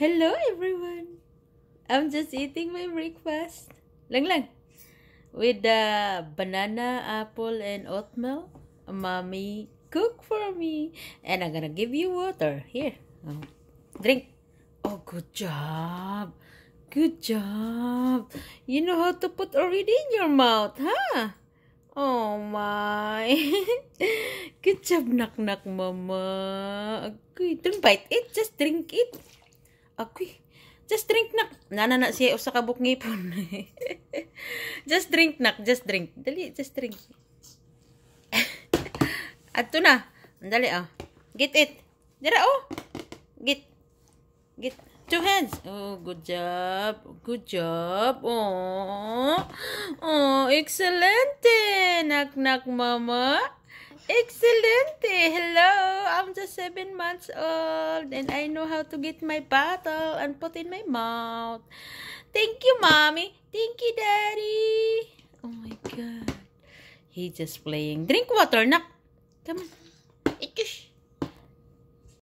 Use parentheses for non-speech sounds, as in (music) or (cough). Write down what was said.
Hello everyone! I'm just eating my breakfast. Lang lang. With the uh, banana, apple, and oatmeal, mommy cook for me. And I'm gonna give you water. Here. Oh. Drink. Oh, good job. Good job. You know how to put already in your mouth, huh? Oh my. (laughs) good job, knock knock, mama. Okay, don't bite it. Just drink it. Ako'y, just drink nak. Nanana siya usa ka ngipon. (laughs) just drink nak, just drink. Dali, just drink. Adto (laughs) na. Dali ah. Get it. Dira oh. Get. Get two hands. Oh, good job. Good job. Oh. Oh, excellent. Nak nak mama. Excellent! Hello! I'm just 7 months old and I know how to get my bottle and put in my mouth. Thank you, Mommy! Thank you, Daddy! Oh my God. He's just playing. Drink water, nak! Come on. Itush!